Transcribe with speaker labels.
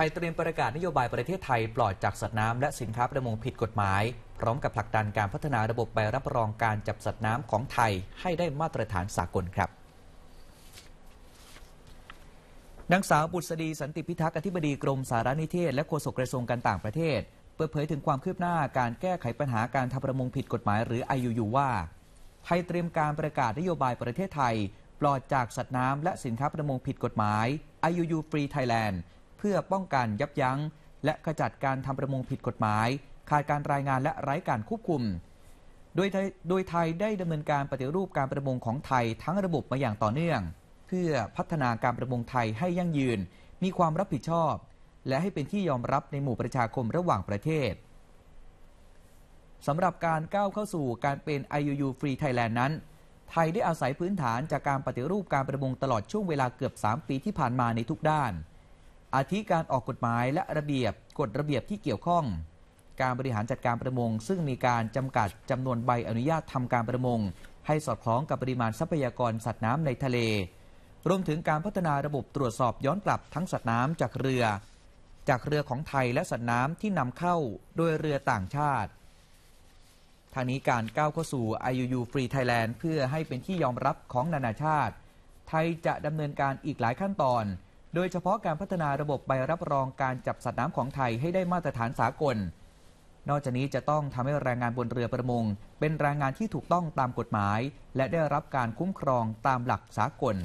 Speaker 1: ทยเตรียมประกาศนโยบายประเทศไทย ปลอดจากสัตว์น้ำและสินค้าประมงผิดกฎหมาย พร้อมกับผลักดันการพัฒนาระบบใบรับรองการจับสัตว์น้ำของไทย ให้ได้มาตรฐานสากลครับ นางสาวบุษดีสันติพิทักษ์อธิบดีกรมสารนิเทศ และโฆษกกระทรวงการต่างประเทศเปิดเผยถึงความคืบหน้าการแก้ไขปัญหาการทำประมงผิดกฎหมายหรือู u ูว่าไทยเตรียมการประกาศนโยบายประเทศไทยปลอดจากสัตว์น้ำและสินค้าประมงผิดกฎหมายย u ยูฟรีไทยแลนด์เพื่อป้องกันยับยั้ง และขจัดการทำประมงผิดกฎหมายขาดการรายงานและไร้การควบคุมโดยโดยไทยได้ดำเนินการปฏิรูปการประมงของไทยทั้งระบบมาอย่างต่อเนื่อง เพื่อพัฒนาการประมงไทยให้ยั่งยืนมีความรับผิดชอบ และให้เป็นที่ยอมรับในหมู่ประชาคมระหว่างประเทศ สำหรับการก้าวเข้าสู่การเป็น IUU Free Thailand นั้นไทยได้อาศัยพื้นฐานจากการปฏิรูปการประมงตลอดช่วงเวลาเกือบ3ปีที่ผ่านมาในทุกด้านอาทิการออกกฎหมายและระเบียบกฎระเบียบที่เกี่ยวข้อง การบริหารจัดการประมงซึ่งมีการจำกัดจำนวนใบอนุญาตทำการประมง ให้สอดคล้องกับปริมาณทรัพยากรสัตว์น้ำในทะเลรวมถึงการพัฒนาระบบตรวจสอบย้อนกลับทั้งสัตว์น้ำจากเรือ จากเรือของไทยและสัตว์น้ำที่นำเข้าโดยเรือต่างชาติทางนี้การก้าวเข้าสู่ IUU Free Thailand เพื่อให้เป็นที่ยอมรับของนานาชาติ ไทยจะดำเนินการอีกหลายขั้นตอนโดยเฉพาะการพัฒนาระบบใบรับรองการจับสัตว์น้ำของไทยให้ได้มาตรฐานสากล นอกจากนี้จะต้องทำให้แรงงานบนเรือประมงเป็นแรงงานที่ถูกต้องตามกฎหมาย และได้รับการคุ้มครองตามหลักสากล